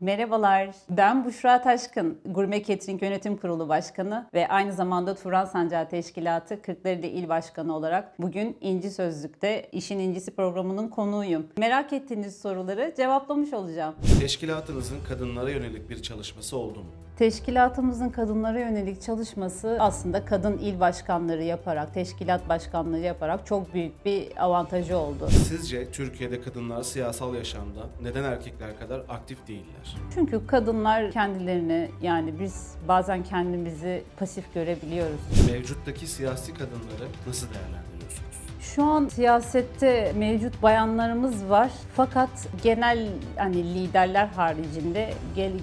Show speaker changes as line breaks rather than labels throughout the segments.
Merhabalar, ben Büşra Taşkın, Gurme Catering Yönetim Kurulu Başkanı ve aynı zamanda Turan Sancağı Teşkilatı Kırklareli İl Başkanı olarak bugün İnci Sözlük'te İşin İncisi programının konuğuyum. Merak ettiğiniz soruları cevaplamış olacağım.
Teşkilatınızın kadınlara yönelik bir çalışması oldu mu?
Teşkilatımızın kadınlara yönelik çalışması aslında kadın il başkanları yaparak, teşkilat başkanları yaparak çok büyük bir avantajı
oldu. Sizce Türkiye'de kadınlar siyasal yaşamda neden erkekler kadar aktif değiller?
Çünkü kadınlar kendilerini yani biz bazen kendimizi pasif görebiliyoruz.
Mevcuttaki siyasi kadınları nasıl değerlendiriyorsunuz?
Şu an siyasette mevcut bayanlarımız var. Fakat genel hani liderler haricinde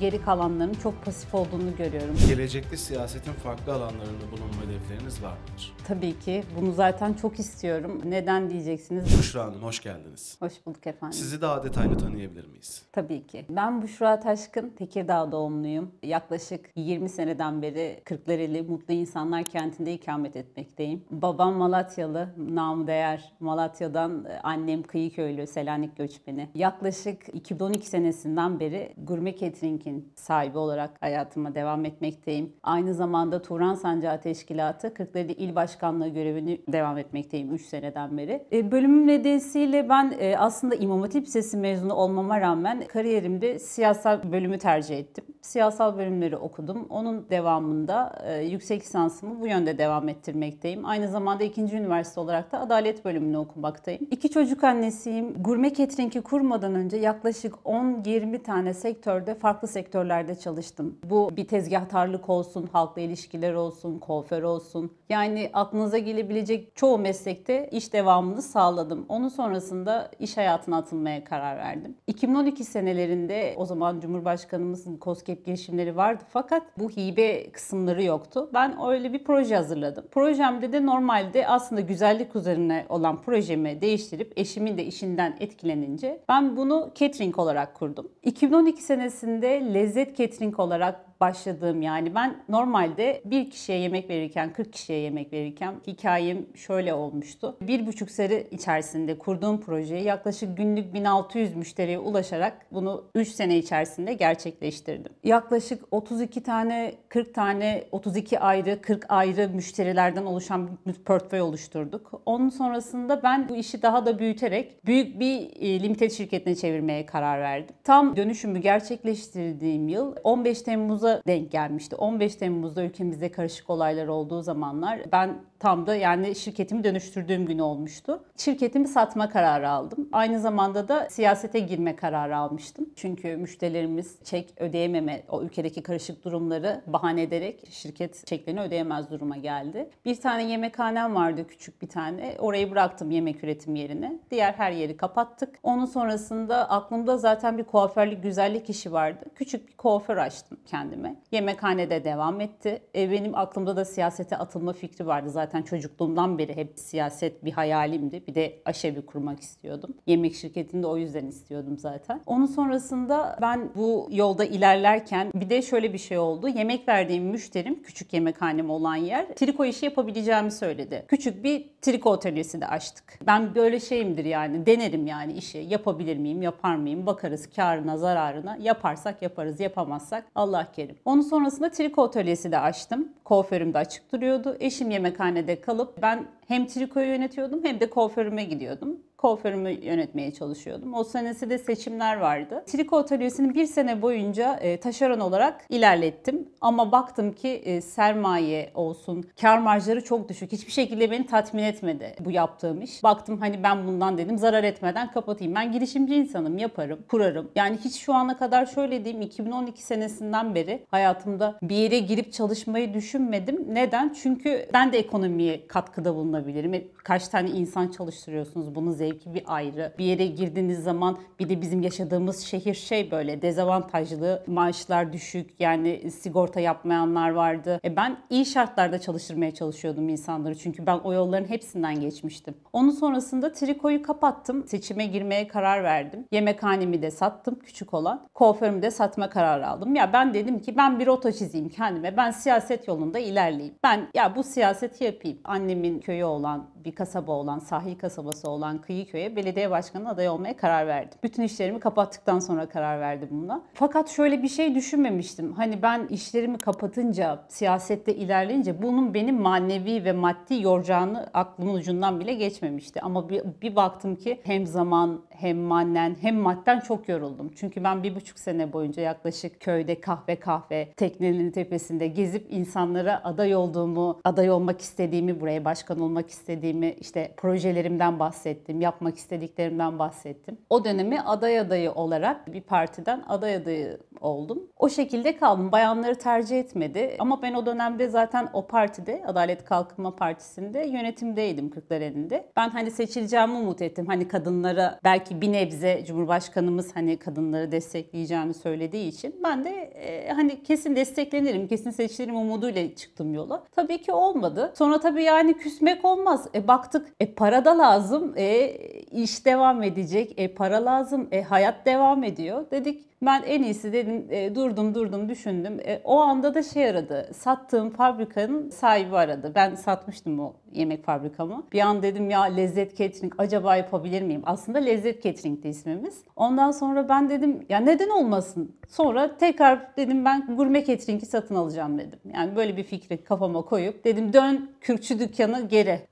geri, kalanların çok pasif olduğunu görüyorum.
Gelecekte siyasetin farklı alanlarında bulunma hedefleriniz var mıdır?
Tabii ki. Bunu zaten çok istiyorum. Neden diyeceksiniz?
Büşra Hanım hoş geldiniz. Hoş
bulduk efendim. Sizi daha
detaylı tanıyabilir miyiz?
Tabii ki. Ben Büşra Taşkın, Tekirdağ doğumluyum. Yaklaşık 20 seneden beri Kırklareli Mutlu İnsanlar Kenti'nde ikamet etmekteyim. Babam Malatyalı, namı değer Değer, Malatya'dan e, annem kıyı köylü, Selanik göçmeni. Yaklaşık 2012 senesinden beri Gurme Catering'in sahibi olarak hayatıma devam etmekteyim. Aynı zamanda Turan Sancağı Teşkilatı Kırklareli il Başkanlığı görevini devam etmekteyim 3 seneden beri. E, bölümüm nedeniyle ben e, aslında İmam Hatip Lisesi mezunu olmama rağmen kariyerimde siyasal bölümü tercih ettim. Siyasal bölümleri okudum. Onun devamında yüksek lisansımı bu yönde devam ettirmekteyim. Aynı zamanda ikinci üniversite olarak da Adalet Devlet bölümünü okumaktayım. İki çocuk annesiyim. Gurme Catering'i kurmadan önce yaklaşık 10-20 tane sektörde farklı sektörlerde çalıştım. Bu bir tezgahtarlık olsun, halkla ilişkiler olsun, kuaför olsun. Yani aklınıza gelebilecek çoğu meslekte iş devamını sağladım. Onun sonrasında iş hayatına atılmaya karar verdim. 2012 senelerinde o zaman Cumhurbaşkanımızın COSGAP girişimleri vardı fakat bu hibe kısımları yoktu. Ben öyle bir proje hazırladım. Projemde de normalde aslında güzellik üzerine olan projemi değiştirip eşimin de işinden etkilenince ben bunu catering olarak kurdum. 2012 senesinde lezzet catering olarak başladığım yani ben normalde bir kişiye yemek verirken 40 kişiye yemek verirken hikayem şöyle olmuştu. Bir buçuk sene içerisinde kurduğum projeyi yaklaşık günlük 1600 müşteriye ulaşarak bunu 3 sene içerisinde gerçekleştirdim. Yaklaşık 32 tane 40 tane 32 ayrı 40 ayrı müşterilerden oluşan bir portföy oluşturduk. Onun sonrasında ben bu işi daha da büyüterek büyük bir e, limited şirketine çevirmeye karar verdim. Tam dönüşümü gerçekleştirdiğim yıl 15 Temmuz'a denk gelmişti. 15 Temmuz'da ülkemizde karışık olaylar olduğu zamanlar ben Tam da yani şirketimi dönüştürdüğüm gün olmuştu. Şirketimi satma kararı aldım. Aynı zamanda da siyasete girme kararı almıştım. Çünkü müşterilerimiz çek ödeyememe, o ülkedeki karışık durumları bahane ederek şirket çeklerini ödeyemez duruma geldi. Bir tane yemekhanem vardı küçük bir tane. Orayı bıraktım yemek üretim yerine. Diğer her yeri kapattık. Onun sonrasında aklımda zaten bir kuaförlük, güzellik işi vardı. Küçük bir kuaför açtım kendime. Yemekhanede devam etti. E, benim aklımda da siyasete atılma fikri vardı zaten Zaten çocukluğumdan beri hep siyaset bir hayalimdi. Bir de aşevi kurmak istiyordum. Yemek şirketini de o yüzden istiyordum zaten. Onun sonrasında ben bu yolda ilerlerken bir de şöyle bir şey oldu. Yemek verdiğim müşterim küçük yemekhanem olan yer triko işi yapabileceğimi söyledi. Küçük bir triko atölyesi de açtık. Ben böyle şeyimdir yani denerim yani işi. Yapabilir miyim, yapar mıyım? Bakarız karına, zararına. Yaparsak yaparız, yapamazsak Allah kerim. Onun sonrasında triko atölyesi de açtım. Kuaförüm de açık duruyordu. Eşim yemekhane hastanede kalıp ben hem trikoyu yönetiyordum hem de kuaförüme gidiyordum. Kuaförümü yönetmeye çalışıyordum. O senesi de seçimler vardı. Triko atölyesini bir sene boyunca e, taşeron olarak ilerlettim. Ama baktım ki e, sermaye olsun, kar marjları çok düşük. Hiçbir şekilde beni tatmin etmedi bu yaptığım iş. Baktım hani ben bundan dedim zarar etmeden kapatayım. Ben girişimci insanım, yaparım, kurarım. Yani hiç şu ana kadar şöyle diyeyim 2012 senesinden beri hayatımda bir yere girip çalışmayı düşünmedim. Neden? Çünkü ben de ekonomiye katkıda bulunabilirim olabilirim. E, kaç tane insan çalıştırıyorsunuz? Bunun zevki bir ayrı. Bir yere girdiğiniz zaman bir de bizim yaşadığımız şehir şey böyle dezavantajlı. Maaşlar düşük. Yani sigorta yapmayanlar vardı. E ben iyi şartlarda çalıştırmaya çalışıyordum insanları. Çünkü ben o yolların hepsinden geçmiştim. Onun sonrasında trikoyu kapattım. Seçime girmeye karar verdim. Yemekhanemi de sattım küçük olan. Kuaförümü de satma kararı aldım. Ya ben dedim ki ben bir rota çizeyim kendime. Ben siyaset yolunda ilerleyeyim. Ben ya bu siyaseti yapayım. Annemin köyü olan bir kasaba olan, sahil kasabası olan Kıyıköy'e belediye başkanı adayı olmaya karar verdim. Bütün işlerimi kapattıktan sonra karar verdi buna. Fakat şöyle bir şey düşünmemiştim. Hani ben işlerimi kapatınca, siyasette ilerleyince bunun benim manevi ve maddi yoracağını aklımın ucundan bile geçmemişti. Ama bir, bir baktım ki hem zaman hem mannen hem madden çok yoruldum. Çünkü ben bir buçuk sene boyunca yaklaşık köyde kahve kahve teknenin tepesinde gezip insanlara aday olduğumu, aday olmak istediğimi, buraya başkan olmak istediğimi istediğimi, işte projelerimden bahsettim, yapmak istediklerimden bahsettim. O dönemi aday adayı olarak bir partiden aday adayı oldum. O şekilde kaldım. Bayanları tercih etmedi. Ama ben o dönemde zaten o partide, Adalet Kalkınma Partisi'nde yönetimdeydim Kırklareli'nde. Ben hani seçileceğimi umut ettim. Hani kadınlara belki bir nebze Cumhurbaşkanımız hani kadınları destekleyeceğini söylediği için. Ben de e, hani kesin desteklenirim, kesin seçilirim umuduyla çıktım yola. Tabii ki olmadı. Sonra tabii yani küsmek olmaz. E baktık e para da lazım. E iş devam edecek. E para lazım. E hayat devam ediyor. Dedik ben en iyisi dedim e, durdum durdum düşündüm. E, o anda da şey aradı. Sattığım fabrikanın sahibi aradı. Ben satmıştım o yemek fabrikamı. Bir an dedim ya lezzet catering acaba yapabilir miyim? Aslında lezzet catering de ismimiz. Ondan sonra ben dedim ya neden olmasın? Sonra tekrar dedim ben gurme catering'i satın alacağım dedim. Yani böyle bir fikri kafama koyup dedim dön kürkçü dükkanı geri.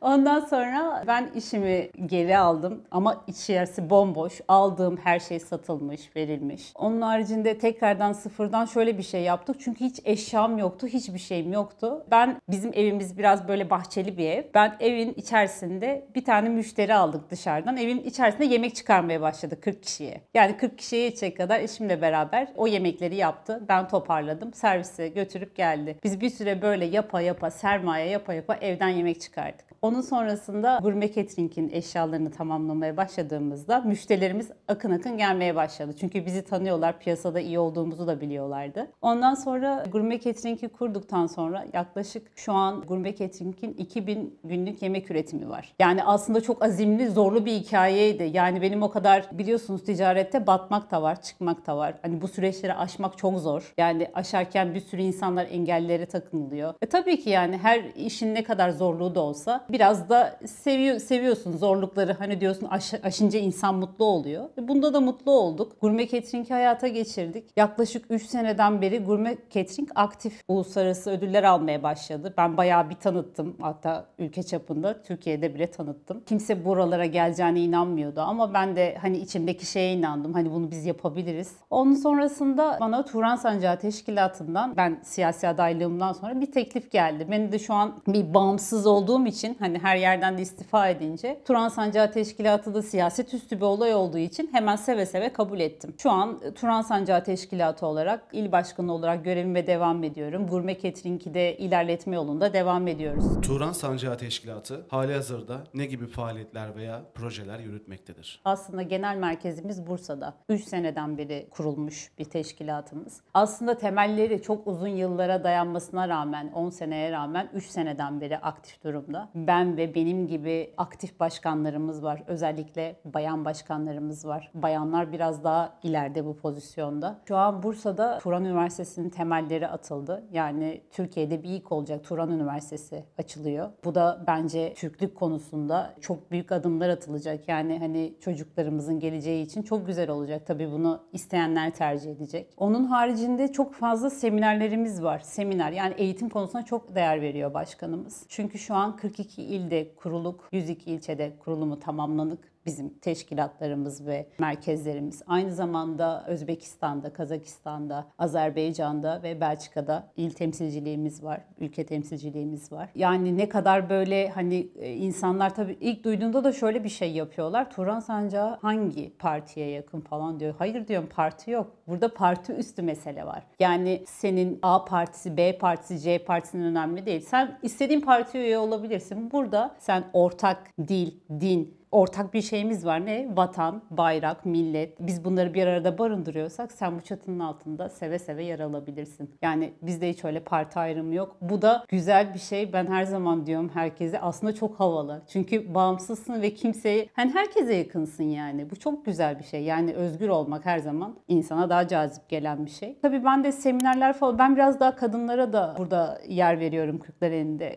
Ondan sonra ben işimi geri aldım ama içerisi bomboş. Aldığım her şey satılmış, verilmiş. Onun haricinde tekrardan sıfırdan şöyle bir şey yaptık. Çünkü hiç eşyam yoktu, hiçbir şeyim yoktu. Ben bizim evimiz biraz böyle bahçeli bir ev. Ben evin içerisinde bir tane müşteri aldık dışarıdan. Evin içerisinde yemek çıkarmaya başladı 40 kişiye. Yani 40 kişiye yetecek kadar eşimle beraber o yemekleri yaptı. Ben toparladım. Servise götürüp geldi. Biz bir süre böyle yapa yapa sermaye yapa yapa evden yemek çıkardık. Onun sonrasında Gurme Catering'in eşyalarını tamamlamaya başladığımızda müşterilerimiz akın akın gelmeye başladı. Çünkü bizi tanıyorlar, piyasada iyi olduğumuzu da biliyorlardı. Ondan sonra Gurme Catering'i kurduktan sonra yaklaşık şu an Gurme Catering'in 2000 günlük yemek üretimi var. Yani aslında çok azimli, zorlu bir hikayeydi. Yani benim o kadar biliyorsunuz ticarette batmak da var, çıkmak da var. Hani bu süreçleri aşmak çok zor. Yani aşarken bir sürü insanlar engellere takınılıyor. E tabii ki yani her işin ne kadar zorluğu da olsa Biraz da seviyor, seviyorsun zorlukları. Hani diyorsun aş, aşınca insan mutlu oluyor. E, bunda da mutlu olduk. Gurme Catering'i hayata geçirdik. Yaklaşık 3 seneden beri Gurme Catering aktif uluslararası ödüller almaya başladı. Ben bayağı bir tanıttım hatta ülke çapında. Türkiye'de bile tanıttım. Kimse buralara geleceğine inanmıyordu ama ben de hani içimdeki şeye inandım. Hani bunu biz yapabiliriz. Onun sonrasında bana Turan Sancağı Teşkilatı'ndan ben siyasi adaylığımdan sonra bir teklif geldi. Beni de şu an bir bağımsız olduğum için hani her yerden de istifa edince Turan Sancağı Teşkilatı da siyaset üstü bir olay olduğu için hemen seve seve kabul ettim. Şu an e, Turan Sancağı Teşkilatı olarak il başkanı olarak görevime devam ediyorum. Gurme Catering'i de ilerletme yolunda devam ediyoruz.
Turan Sancağı Teşkilatı hali hazırda ne gibi faaliyetler veya projeler yürütmektedir?
Aslında genel merkezimiz Bursa'da. 3 seneden beri kurulmuş bir teşkilatımız. Aslında temelleri çok uzun yıllara dayanmasına rağmen, 10 seneye rağmen 3 seneden beri aktif durumda ben ve benim gibi aktif başkanlarımız var. Özellikle bayan başkanlarımız var. Bayanlar biraz daha ileride bu pozisyonda. Şu an Bursa'da Turan Üniversitesi'nin temelleri atıldı. Yani Türkiye'de bir ilk olacak Turan Üniversitesi açılıyor. Bu da bence Türklük konusunda çok büyük adımlar atılacak. Yani hani çocuklarımızın geleceği için çok güzel olacak. Tabii bunu isteyenler tercih edecek. Onun haricinde çok fazla seminerlerimiz var. Seminer yani eğitim konusuna çok değer veriyor başkanımız. Çünkü şu an 42 12 ilde kuruluk, 102 ilçede kurulumu tamamlanık bizim teşkilatlarımız ve merkezlerimiz. Aynı zamanda Özbekistan'da, Kazakistan'da, Azerbaycan'da ve Belçika'da il temsilciliğimiz var, ülke temsilciliğimiz var. Yani ne kadar böyle hani e, insanlar tabii ilk duyduğunda da şöyle bir şey yapıyorlar. Turan Sancağı hangi partiye yakın falan diyor. Hayır diyorum parti yok. Burada parti üstü mesele var. Yani senin A partisi, B partisi, C partisinin önemli değil. Sen istediğin partiye üye olabilirsin. Burada sen ortak dil, din, ortak bir şeyimiz var. Ne? Vatan, bayrak, millet. Biz bunları bir arada barındırıyorsak sen bu çatının altında seve seve yer alabilirsin. Yani bizde hiç öyle parti ayrımı yok. Bu da güzel bir şey. Ben her zaman diyorum herkese aslında çok havalı. Çünkü bağımsızsın ve kimseye hani herkese yakınsın yani. Bu çok güzel bir şey. Yani özgür olmak her zaman insana daha cazip gelen bir şey. Tabii ben de seminerler falan ben biraz daha kadınlara da burada yer veriyorum Kürtler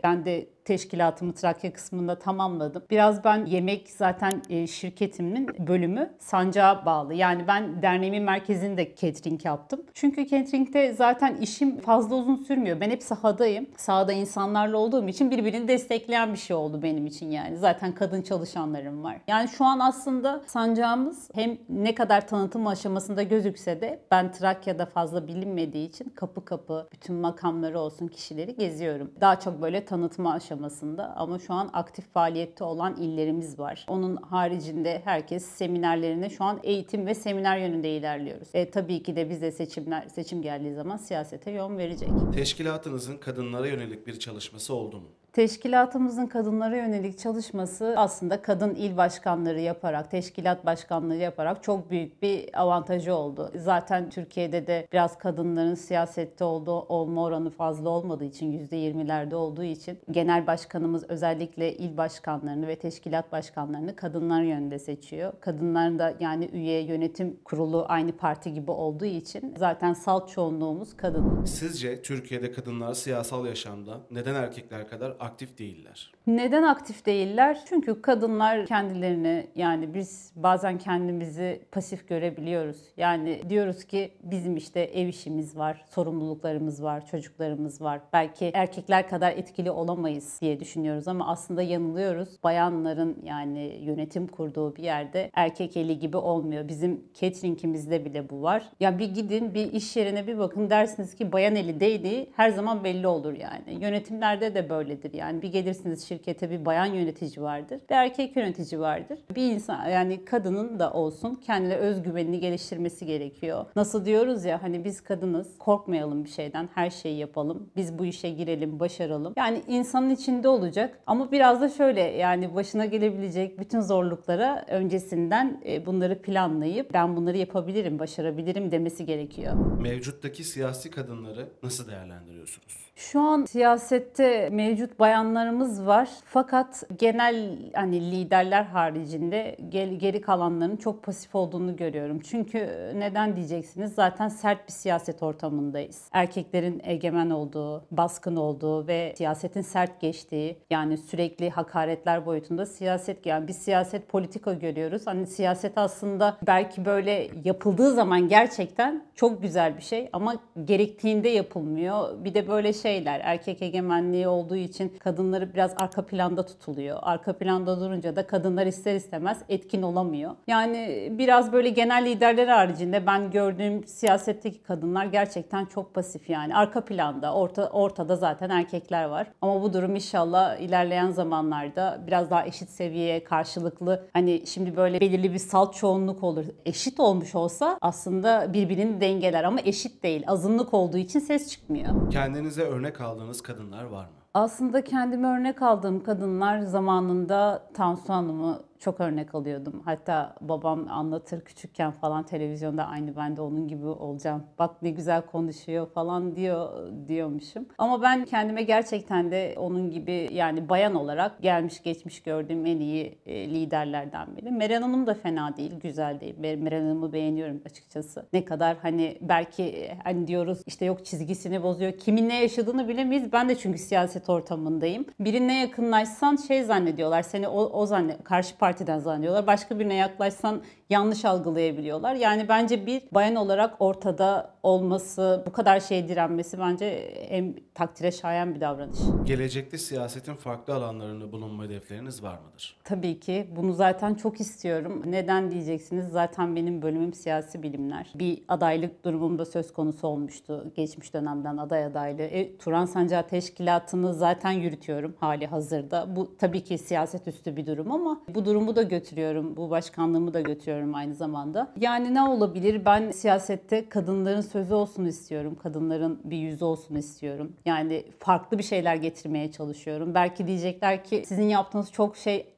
Ben de teşkilatımı Trakya kısmında tamamladım. Biraz ben yemek zaten e, şirketimin bölümü sancağa bağlı. Yani ben derneğimin merkezinde catering yaptım. Çünkü catering'de zaten işim fazla uzun sürmüyor. Ben hep sahadayım. Sahada insanlarla olduğum için birbirini destekleyen bir şey oldu benim için yani. Zaten kadın çalışanlarım var. Yani şu an aslında sancağımız hem ne kadar tanıtım aşamasında gözükse de ben Trakya'da fazla bilinmediği için kapı kapı bütün makamları olsun kişileri geziyorum. Daha çok böyle tanıtma aşaması aşamasında ama şu an aktif faaliyette olan illerimiz var. Onun haricinde herkes seminerlerine şu an eğitim ve seminer yönünde ilerliyoruz. E, tabii ki de bize seçimler seçim geldiği zaman siyasete yön verecek.
Teşkilatınızın kadınlara yönelik bir çalışması oldu mu?
Teşkilatımızın kadınlara yönelik çalışması aslında kadın il başkanları yaparak, teşkilat başkanları yaparak çok büyük bir avantajı oldu. Zaten Türkiye'de de biraz kadınların siyasette olduğu olma oranı fazla olmadığı için %20'lerde olduğu için genel başkanımız özellikle il başkanlarını ve teşkilat başkanlarını kadınlar yönünde seçiyor. Kadınların da yani üye yönetim kurulu aynı parti gibi olduğu için zaten salt
çoğunluğumuz kadın. Sizce Türkiye'de kadınlar siyasal yaşamda neden erkekler kadar aktif değiller.
Neden aktif değiller? Çünkü kadınlar kendilerini yani biz bazen kendimizi pasif görebiliyoruz. Yani diyoruz ki bizim işte ev işimiz var, sorumluluklarımız var, çocuklarımız var. Belki erkekler kadar etkili olamayız diye düşünüyoruz ama aslında yanılıyoruz. Bayanların yani yönetim kurduğu bir yerde erkek eli gibi olmuyor. Bizim catering'imizde bile bu var. Ya bir gidin bir iş yerine bir bakın dersiniz ki bayan eli değdiği her zaman belli olur yani. Yönetimlerde de böyledir. Yani bir gelirsiniz şirkete bir bayan yönetici vardır, bir erkek yönetici vardır. Bir insan yani kadının da olsun kendine özgüvenini geliştirmesi gerekiyor. Nasıl diyoruz ya hani biz kadınız korkmayalım bir şeyden her şeyi yapalım. Biz bu işe girelim, başaralım. Yani insanın içinde olacak ama biraz da şöyle yani başına gelebilecek bütün zorluklara öncesinden e, bunları planlayıp ben bunları yapabilirim, başarabilirim demesi
gerekiyor. Mevcuttaki siyasi kadınları nasıl değerlendiriyorsunuz?
Şu an siyasette mevcut bayanlarımız var. Fakat genel hani liderler haricinde geri kalanların çok pasif olduğunu görüyorum. Çünkü e, neden diyeceksiniz? Zaten sert bir siyaset ortamındayız. Erkeklerin egemen olduğu, baskın olduğu ve siyasetin sert geçtiği yani sürekli hakaretler boyutunda siyaset yani bir siyaset politika görüyoruz. Hani siyaset aslında belki böyle yapıldığı zaman gerçekten çok güzel bir şey ama gerektiğinde yapılmıyor. Bir de böyle şeyler. Erkek egemenliği olduğu için kadınları biraz arka planda tutuluyor. Arka planda durunca da kadınlar ister istemez etkin olamıyor. Yani biraz böyle genel liderler haricinde ben gördüğüm siyasetteki kadınlar gerçekten çok pasif yani. Arka planda, orta, ortada zaten erkekler var. Ama bu durum inşallah ilerleyen zamanlarda biraz daha eşit seviyeye karşılıklı hani şimdi böyle belirli bir salt çoğunluk olur. Eşit olmuş olsa aslında birbirini dengeler ama eşit değil. Azınlık olduğu için ses çıkmıyor.
Kendinize örnek aldığınız kadınlar var mı?
Aslında kendime örnek aldığım kadınlar zamanında Tansu Hanım'ı çok örnek alıyordum. Hatta babam anlatır küçükken falan televizyonda aynı ben de onun gibi olacağım. Bak ne güzel konuşuyor falan diyor diyormuşum. Ama ben kendime gerçekten de onun gibi yani bayan olarak gelmiş geçmiş gördüğüm en iyi e, liderlerden biri. Meral Hanım da fena değil, güzel değil. Meral Hanım'ı beğeniyorum açıkçası. Ne kadar hani belki e, hani diyoruz işte yok çizgisini bozuyor. Kimin ne yaşadığını bilemeyiz. Ben de çünkü siyaset ortamındayım. Birine yakınlaşsan şey zannediyorlar. Seni o, o zannet karşı parti partiden zannediyorlar. Başka birine yaklaşsan yanlış algılayabiliyorlar. Yani bence bir bayan olarak ortada olması, bu kadar şeye direnmesi bence en takdire şayan bir davranış.
Gelecekte siyasetin farklı alanlarında bulunma hedefleriniz var mıdır?
Tabii ki. Bunu zaten çok istiyorum. Neden diyeceksiniz? Zaten benim bölümüm siyasi bilimler. Bir adaylık durumunda söz konusu olmuştu. Geçmiş dönemden aday adaylığı. E, Turan Sancağı Teşkilatı'nı zaten yürütüyorum hali hazırda. Bu tabii ki siyaset üstü bir durum ama bu durumu da götürüyorum. Bu başkanlığımı da götürüyorum yapıyorum aynı zamanda. Yani ne olabilir? Ben siyasette kadınların sözü olsun istiyorum. Kadınların bir yüzü olsun istiyorum. Yani farklı bir şeyler getirmeye çalışıyorum. Belki diyecekler ki sizin yaptığınız çok şey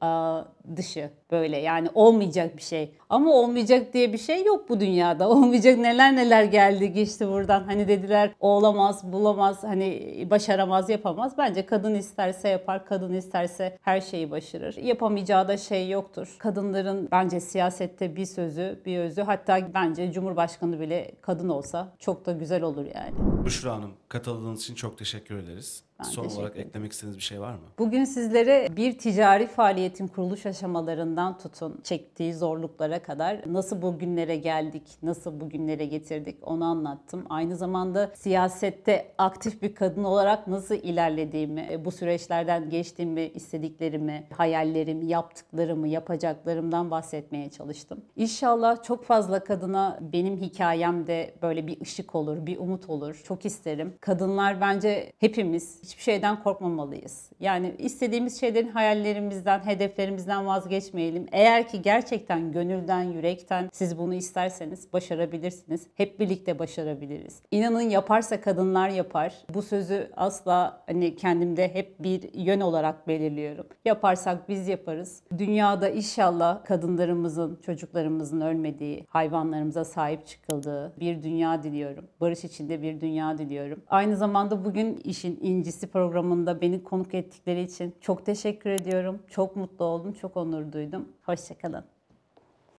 dışı böyle yani olmayacak bir şey. Ama olmayacak diye bir şey yok bu dünyada. Olmayacak neler neler geldi geçti buradan. Hani dediler olamaz, bulamaz, hani başaramaz, yapamaz. Bence kadın isterse yapar, kadın isterse her şeyi başarır. Yapamayacağı da şey yoktur. Kadınların bence siyasette bir sözü, bir özü. Hatta bence Cumhurbaşkanı bile kadın olsa çok da güzel olur yani.
Büşra Hanım Katıldığınız için çok teşekkür ederiz. Ben Son teşekkür olarak ederim. eklemek istediğiniz bir şey var mı?
Bugün sizlere bir ticari faaliyetin kuruluş aşamalarından tutun, çektiği zorluklara kadar nasıl bugünlere geldik, nasıl bugünlere getirdik onu anlattım. Aynı zamanda siyasette aktif bir kadın olarak nasıl ilerlediğimi, e, bu süreçlerden geçtiğimi, istediklerimi, hayallerimi, yaptıklarımı, yapacaklarımdan bahsetmeye çalıştım. İnşallah çok fazla kadına benim hikayem de böyle bir ışık olur, bir umut olur. Çok isterim kadınlar bence hepimiz hiçbir şeyden korkmamalıyız. Yani istediğimiz şeylerin hayallerimizden, hedeflerimizden vazgeçmeyelim. Eğer ki gerçekten gönülden, yürekten siz bunu isterseniz başarabilirsiniz. Hep birlikte başarabiliriz. İnanın yaparsa kadınlar yapar. Bu sözü asla hani kendimde hep bir yön olarak belirliyorum. Yaparsak biz yaparız. Dünyada inşallah kadınlarımızın, çocuklarımızın ölmediği, hayvanlarımıza sahip çıkıldığı bir dünya diliyorum. Barış içinde bir dünya diliyorum. Aynı zamanda bugün işin incisi programında beni konuk ettikleri için çok teşekkür ediyorum. Çok mutlu oldum, çok onur duydum. Hoşçakalın.